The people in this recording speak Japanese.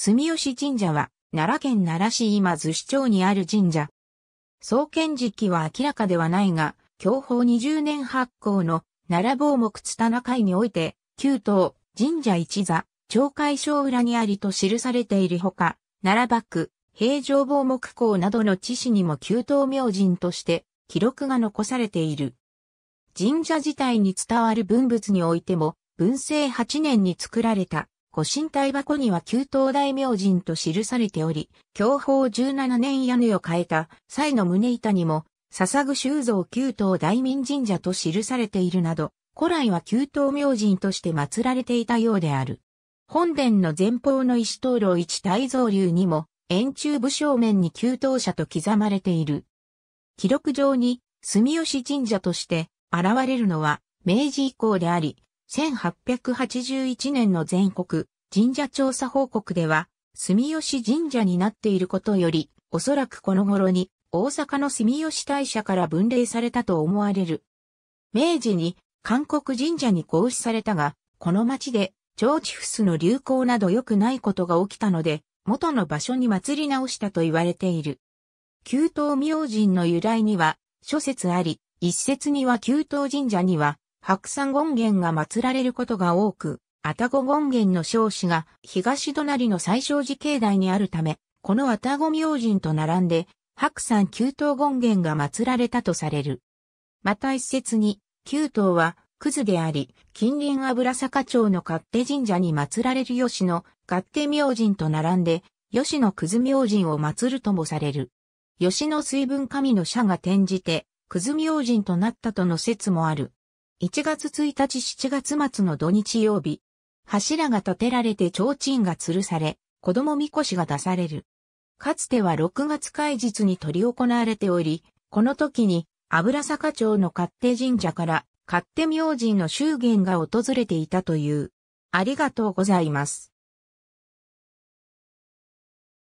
住吉神社は、奈良県奈良市今津市町にある神社。創建時期は明らかではないが、教法20年発行の奈良坊木津田中会において、旧東、神社一座、町会省裏にありと記されているほか、奈良幕、平城坊木校などの地市にも旧東明神として記録が残されている。神社自体に伝わる文物においても、文政8年に作られた御神体箱には旧東大明神と記されており、享保17年屋根を変えた際の胸板にも、笹具修造旧東大民神社と記されているなど、古来は旧東明神として祀られていたようである。本殿の前方の石灯籠一大造流にも、円柱部正面に旧東社と刻まれている。記録上に、住吉神社として現れるのは明治以降であり、1881年の全国神社調査報告では、住吉神社になっていることより、おそらくこの頃に大阪の住吉大社から分類されたと思われる。明治に韓国神社に合祀されたが、この町で、腸チフスの流行など良くないことが起きたので、元の場所に祭り直したと言われている。旧東明神の由来には、諸説あり、一説には旧東神社には、白山権現が祀られることが多く、愛宕権現の少子が東隣の最小寺境内にあるため、この愛宕明神と並んで、白山九刀権現が祀られたとされる。また一説に、九刀は、クズであり、近隣油坂町の勝手神社に祀られる吉野、勝手明神と並んで、吉野クズ明神を祀るともされる。吉野水分神の社が転じて、クズ明神となったとの説もある。1月1日7月末の土日曜日、柱が建てられて提灯が吊るされ、子供みこしが出される。かつては6月会日に取り行われており、この時に油坂町の勝手神社から勝手明神の祝言が訪れていたという。ありがとうございます。